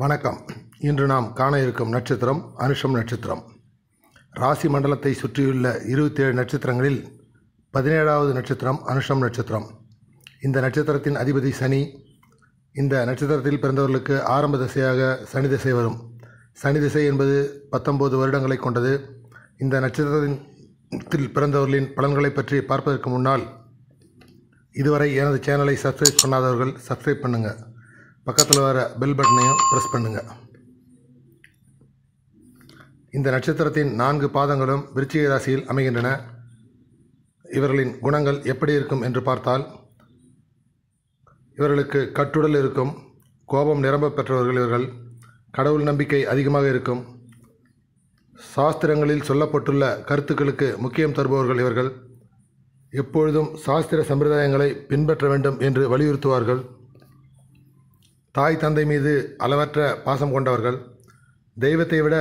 வணக்கம் இன்று நாம் காண இருக்கும் நட்சத்திரம் அனுஷம் நட்சத்திரம் ராசி மண்டலத்தை சுற்றியுள்ள இருபத்தேழு நட்சத்திரங்களில் பதினேழாவது நட்சத்திரம் அனுஷம் நட்சத்திரம் இந்த நட்சத்திரத்தின் அதிபதி சனி இந்த நட்சத்திரத்தில் பிறந்தவர்களுக்கு ஆரம்ப திசையாக சனி திசை வரும் சனி திசை என்பது பத்தொம்போது வருடங்களை கொண்டது இந்த நட்சத்திரத்தில் பிறந்தவர்களின் பலன்களை பற்றி பார்ப்பதற்கு முன்னால் இதுவரை எனது சேனலை சப்ஸ்கிரைப் பண்ணாதவர்கள் சப்ஸ்கிரைப் பண்ணுங்கள் பக்கத்தில் வர பெல் பட்டனையும் ப்ரெஸ் பண்ணுங்கள் இந்த நட்சத்திரத்தின் நான்கு பாதங்களும் விருச்சிக ராசியில் அமைகின்றன இவர்களின் குணங்கள் எப்படி இருக்கும் என்று பார்த்தால் இவர்களுக்கு கட்டுடல் இருக்கும் கோபம் நிரம்ப பெற்றவர்கள் இவர்கள் கடவுள் நம்பிக்கை அதிகமாக இருக்கும் சாஸ்திரங்களில் சொல்லப்பட்டுள்ள கருத்துக்களுக்கு முக்கியம் தருபவர்கள் இவர்கள் எப்பொழுதும் சாஸ்திர சம்பிரதாயங்களை பின்பற்ற வேண்டும் என்று வலியுறுத்துவார்கள் தாய் தந்தை மீது அளவற்ற பாசம் கொண்டவர்கள் தெய்வத்தை விட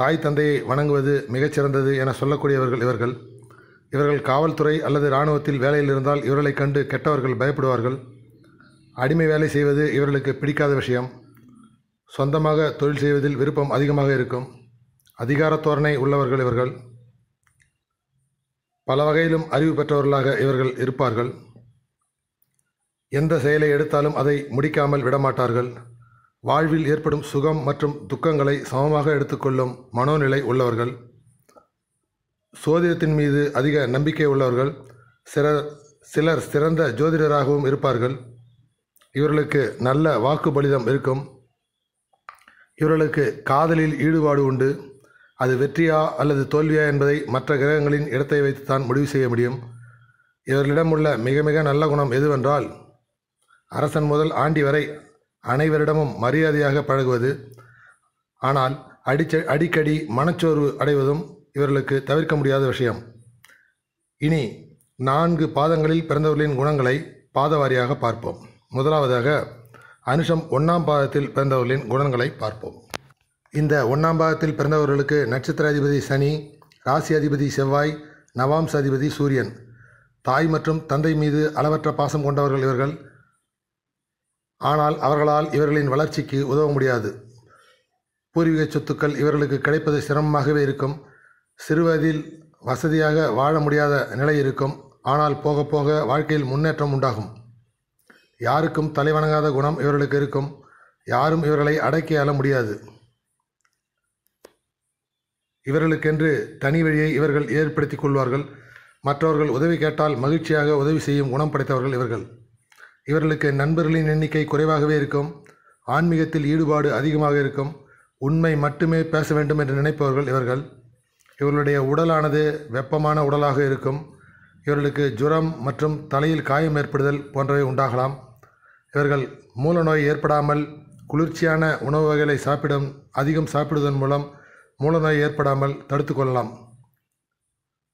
தாய் தந்தையை வணங்குவது மிகச்சிறந்தது என சொல்லக்கூடியவர்கள் இவர்கள் இவர்கள் காவல்துறை அல்லது இராணுவத்தில் வேலையில் இருந்தால் இவர்களை கண்டு கெட்டவர்கள் பயப்படுவார்கள் அடிமை வேலை செய்வது இவர்களுக்கு பிடிக்காத விஷயம் சொந்தமாக தொழில் செய்வதில் விருப்பம் அதிகமாக இருக்கும் அதிகாரத்தோரணை உள்ளவர்கள் இவர்கள் பல வகையிலும் அறிவு பெற்றவர்களாக இவர்கள் இருப்பார்கள் எந்த செயலை எடுத்தாலும் அதை முடிக்காமல் விடமாட்டார்கள் வாழ்வில் ஏற்படும் சுகம் மற்றும் துக்கங்களை சமமாக எடுத்துக்கொள்ளும் மனோநிலை உள்ளவர்கள் சோதிடத்தின் மீது அதிக நம்பிக்கை உள்ளவர்கள் சிலர் சிலர் சிறந்த ஜோதிடராகவும் இருப்பார்கள் இவர்களுக்கு நல்ல வாக்கு பலிதம் இருக்கும் இவர்களுக்கு காதலில் ஈடுபாடு உண்டு அது வெற்றியா அல்லது தோல்வியா என்பதை மற்ற கிரகங்களின் இடத்தை வைத்துத்தான் முடிவு செய்ய முடியும் இவர்களிடம் உள்ள மிக மிக நல்ல குணம் எதுவென்றால் அரசன் முதல் ஆண்டி வரை அனைவரிடமும் மரியாதையாக பழகுவது ஆனால் அடிச்ச அடிக்கடி மனச்சோர்வு அடைவதும் இவர்களுக்கு தவிர்க்க முடியாத விஷயம் இனி நான்கு பாதங்களில் பிறந்தவர்களின் குணங்களை பாதவாரியாக பார்ப்போம் முதலாவதாக அனுஷம் ஒன்றாம் பாதத்தில் பிறந்தவர்களின் குணங்களை பார்ப்போம் இந்த ஒன்றாம் பாதத்தில் பிறந்தவர்களுக்கு நட்சத்திர அதிபதி சனி ராசி அதிபதி செவ்வாய் அதிபதி சூரியன் தாய் மற்றும் தந்தை மீது அளவற்ற பாசம் கொண்டவர்கள் இவர்கள் ஆனால் அவர்களால் இவர்களின் வளர்ச்சிக்கு உதவ முடியாது பூர்வீக சொத்துக்கள் இவர்களுக்கு கிடைப்பது சிரமமாகவே இருக்கும் சிறுவயதில் வசதியாக வாழ முடியாத நிலை இருக்கும் ஆனால் போக போக வாழ்க்கையில் முன்னேற்றம் உண்டாகும் யாருக்கும் தலைவணங்காத குணம் இவர்களுக்கு இருக்கும் யாரும் இவர்களை அடக்கி அள முடியாது இவர்களுக்கென்று தனி வழியை இவர்கள் ஏற்படுத்தி கொள்வார்கள் மற்றவர்கள் உதவி கேட்டால் மகிழ்ச்சியாக உதவி செய்யும் குணம் படைத்தவர்கள் இவர்கள் இவர்களுக்கு நண்பர்களின் எண்ணிக்கை குறைவாகவே இருக்கும் ஆன்மீகத்தில் ஈடுபாடு அதிகமாக இருக்கும் உண்மை மட்டுமே பேச வேண்டும் என்று நினைப்பவர்கள் இவர்கள் இவர்களுடைய உடலானது வெப்பமான உடலாக இருக்கும் இவர்களுக்கு ஜுரம் மற்றும் தலையில் காயம் ஏற்படுதல் போன்றவை உண்டாகலாம் இவர்கள் மூல நோய் ஏற்படாமல் குளிர்ச்சியான உணவு வகைகளை சாப்பிடும் அதிகம் சாப்பிடுவதன் மூலம் மூல நோய் ஏற்படாமல் தடுத்து கொள்ளலாம்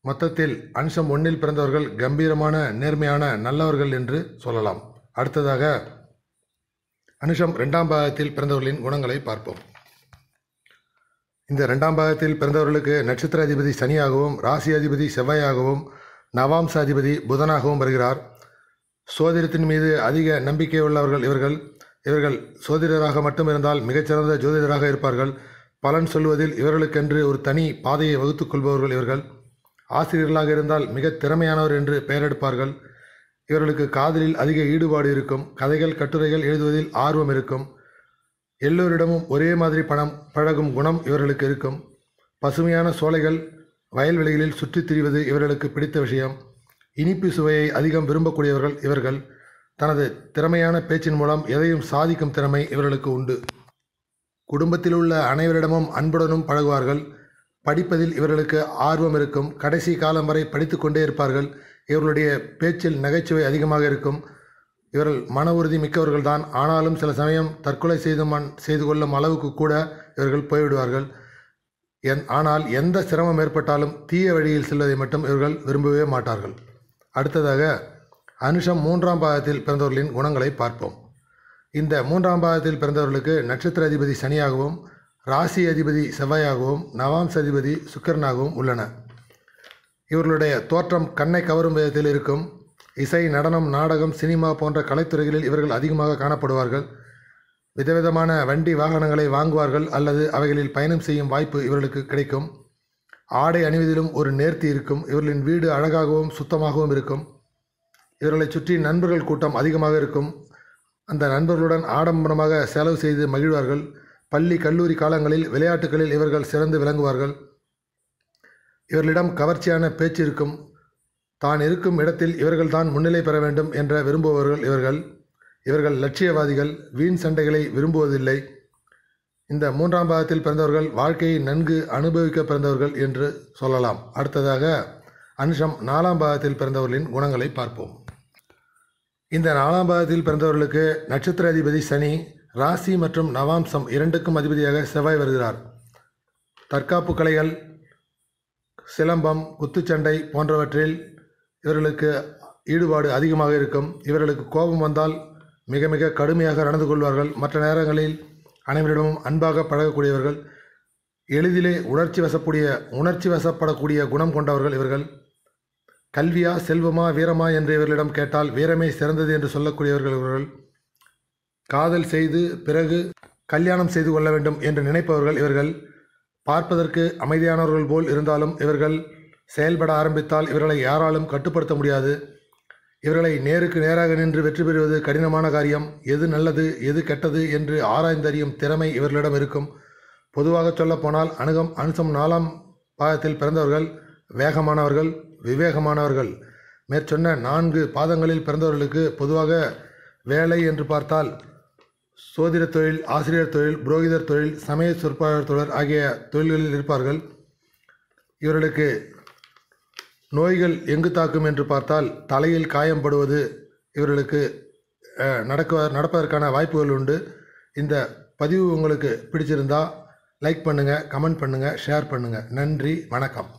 மொத்தத்தில் அம்சம் ஒன்றில் பிறந்தவர்கள் கம்பீரமான நேர்மையான நல்லவர்கள் என்று சொல்லலாம் அடுத்ததாக அனுஷம் ரெண்டாம் பாகத்தில் பிறந்தவர்களின் குணங்களை பார்ப்போம் இந்த ரெண்டாம் பாகத்தில் பிறந்தவர்களுக்கு நட்சத்திர அதிபதி சனியாகவும் ராசி அதிபதி செவ்வாயாகவும் அதிபதி புதனாகவும் வருகிறார் சோதிடத்தின் மீது அதிக நம்பிக்கை உள்ளவர்கள் இவர்கள் இவர்கள் சோதிடராக மட்டும் இருந்தால் மிகச்சிறந்த ஜோதிடராக இருப்பார்கள் பலன் சொல்வதில் இவர்களுக்கென்று ஒரு தனி பாதையை வகுத்துக் கொள்பவர்கள் இவர்கள் ஆசிரியர்களாக இருந்தால் மிக திறமையானவர் என்று பெயரெடுப்பார்கள் இவர்களுக்கு காதலில் அதிக ஈடுபாடு இருக்கும் கதைகள் கட்டுரைகள் எழுதுவதில் ஆர்வம் இருக்கும் எல்லோரிடமும் ஒரே மாதிரி பணம் பழகும் குணம் இவர்களுக்கு இருக்கும் பசுமையான சோலைகள் வயல்வெளிகளில் சுற்றித் திரிவது இவர்களுக்கு பிடித்த விஷயம் இனிப்பு சுவையை அதிகம் விரும்பக்கூடியவர்கள் இவர்கள் தனது திறமையான பேச்சின் மூலம் எதையும் சாதிக்கும் திறமை இவர்களுக்கு உண்டு குடும்பத்தில் உள்ள அனைவரிடமும் அன்புடனும் பழகுவார்கள் படிப்பதில் இவர்களுக்கு ஆர்வம் இருக்கும் கடைசி காலம் வரை படித்து கொண்டே இருப்பார்கள் இவர்களுடைய பேச்சில் நகைச்சுவை அதிகமாக இருக்கும் இவர்கள் மன உறுதி மிக்கவர்கள்தான் ஆனாலும் சில சமயம் தற்கொலை செய்து மண் செய்து கொள்ளும் அளவுக்கு கூட இவர்கள் போய்விடுவார்கள் என் ஆனால் எந்த சிரமம் ஏற்பட்டாலும் தீய வழியில் செல்வதை மட்டும் இவர்கள் விரும்பவே மாட்டார்கள் அடுத்ததாக அனுஷம் மூன்றாம் பாகத்தில் பிறந்தவர்களின் குணங்களை பார்ப்போம் இந்த மூன்றாம் பாகத்தில் பிறந்தவர்களுக்கு நட்சத்திர அதிபதி சனியாகவும் ராசி அதிபதி செவ்வாயாகவும் நவாம்ச அதிபதி சுக்கரனாகவும் உள்ளன இவர்களுடைய தோற்றம் கண்ணை கவரும் விதத்தில் இருக்கும் இசை நடனம் நாடகம் சினிமா போன்ற கலைத்துறைகளில் இவர்கள் அதிகமாக காணப்படுவார்கள் விதவிதமான வண்டி வாகனங்களை வாங்குவார்கள் அல்லது அவைகளில் பயணம் செய்யும் வாய்ப்பு இவர்களுக்கு கிடைக்கும் ஆடை அணிவதிலும் ஒரு நேர்த்தி இருக்கும் இவர்களின் வீடு அழகாகவும் சுத்தமாகவும் இருக்கும் இவர்களை சுற்றி நண்பர்கள் கூட்டம் அதிகமாக இருக்கும் அந்த நண்பர்களுடன் ஆடம்பரமாக செலவு செய்து மகிழ்வார்கள் பள்ளி கல்லூரி காலங்களில் விளையாட்டுகளில் இவர்கள் சிறந்து விளங்குவார்கள் இவர்களிடம் கவர்ச்சியான பேச்சு இருக்கும் தான் இருக்கும் இடத்தில் இவர்கள்தான் முன்னிலை பெற வேண்டும் என்ற விரும்புபவர்கள் இவர்கள் இவர்கள் லட்சியவாதிகள் வீண் சண்டைகளை விரும்புவதில்லை இந்த மூன்றாம் பாகத்தில் பிறந்தவர்கள் வாழ்க்கையை நன்கு அனுபவிக்க பிறந்தவர்கள் என்று சொல்லலாம் அடுத்ததாக அனுஷம் நாலாம் பாகத்தில் பிறந்தவர்களின் குணங்களை பார்ப்போம் இந்த நாலாம் பாகத்தில் பிறந்தவர்களுக்கு நட்சத்திர அதிபதி சனி ராசி மற்றும் நவாம்சம் இரண்டுக்கும் அதிபதியாக செவ்வாய் வருகிறார் தற்காப்பு கலைகள் சிலம்பம் குத்துச்சண்டை போன்றவற்றில் இவர்களுக்கு ஈடுபாடு அதிகமாக இருக்கும் இவர்களுக்கு கோபம் வந்தால் மிக மிக கடுமையாக நடந்து கொள்வார்கள் மற்ற நேரங்களில் அனைவரிடமும் அன்பாக பழகக்கூடியவர்கள் எளிதிலே உணர்ச்சி வசப்படிய உணர்ச்சி வசப்படக்கூடிய குணம் கொண்டவர்கள் இவர்கள் கல்வியா செல்வமா வீரமா என்று இவர்களிடம் கேட்டால் வீரமே சிறந்தது என்று சொல்லக்கூடியவர்கள் இவர்கள் காதல் செய்து பிறகு கல்யாணம் செய்து கொள்ள வேண்டும் என்று நினைப்பவர்கள் இவர்கள் பார்ப்பதற்கு அமைதியானவர்கள் போல் இருந்தாலும் இவர்கள் செயல்பட ஆரம்பித்தால் இவர்களை யாராலும் கட்டுப்படுத்த முடியாது இவர்களை நேருக்கு நேராக நின்று வெற்றி பெறுவது கடினமான காரியம் எது நல்லது எது கெட்டது என்று ஆராய்ந்தறியும் திறமை இவர்களிடம் இருக்கும் பொதுவாக சொல்லப்போனால் அணுகம் அனுசம் நாலாம் பாதத்தில் பிறந்தவர்கள் வேகமானவர்கள் விவேகமானவர்கள் மேற்சொன்ன நான்கு பாதங்களில் பிறந்தவர்களுக்கு பொதுவாக வேலை என்று பார்த்தால் சோதிட தொழில் ஆசிரியர் தொழில் புரோகிதர் தொழில் சமய சொற்பாளர் தொடர் ஆகிய தொழில்களில் இருப்பார்கள் இவர்களுக்கு நோய்கள் எங்கு தாக்கும் என்று பார்த்தால் தலையில் காயம் படுவது இவர்களுக்கு நடக்க நடப்பதற்கான வாய்ப்புகள் உண்டு இந்த பதிவு உங்களுக்கு பிடிச்சிருந்தால் லைக் பண்ணுங்கள் கமெண்ட் பண்ணுங்கள் ஷேர் பண்ணுங்கள் நன்றி வணக்கம்